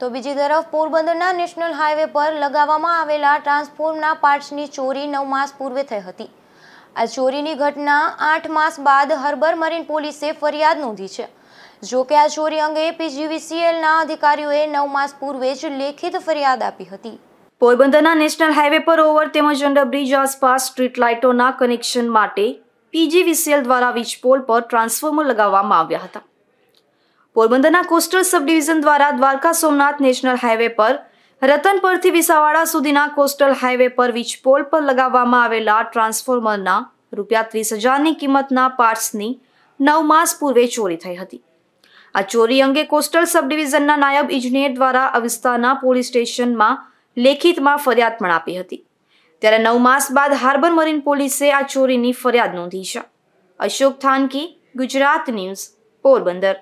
તો બીજી તરફ પોરબંદરના નેશનલ હાઈવે પર લગાવવામાં આવેલા ટ્રાન્સફોર્મના પાર્ટ્સની ચોરી નવ માસ પૂર્વે થઈ હતી આ ચોરીની ઘટના આઠ માસ બાદ હર્બર મરીન પોલીસે ફરિયાદ નોંધી છે જોકે આ ચોરી અંગે પીજીવીસીએલના અધિકારીઓએ નવ માસ પૂર્વે જ લેખિત ફરિયાદ આપી હતી પોરબંદરના નેશનલ હાઈવે પર ઓવર તેમજ અંડર બ્રિજ આસપાસ સ્ટ્રીટ લાઇટોના કનેક્શન માટે પીજીવીસીએલ દ્વારા વીજપોલ પર ટ્રાન્સફોર્મર લગાવવામાં આવ્યા હતા પોરબંદરના કોસ્ટલ સબડિવિઝન દ્વારા દ્વારકા સોમનાથ નેશનલ હાઈવે પર રતનપરથી વિસાવાડા સુધીના કોસ્ટલ હાઈવે પર વીજપોલ પર લગાવવામાં આવેલા ટ્રાન્સફોર્મરના રૂપિયા ત્રીસ હજારની કિંમતના પાર્ટ્સની નવ માસ પૂર્વે ચોરી થઈ હતી આ ચોરી અંગે કોસ્ટલ સબડિવિઝનના નાયબ ઇજનેર દ્વારા વિસ્તારના પોલીસ સ્ટેશનમાં લેખિતમાં ફરિયાદ પણ આપી હતી ત્યારે નવ માસ બાદ હાર્બર મરીન પોલીસે આ ચોરીની ફરિયાદ નોંધી છે અશોક થાનકી ગુજરાત ન્યૂઝ પોરબંદર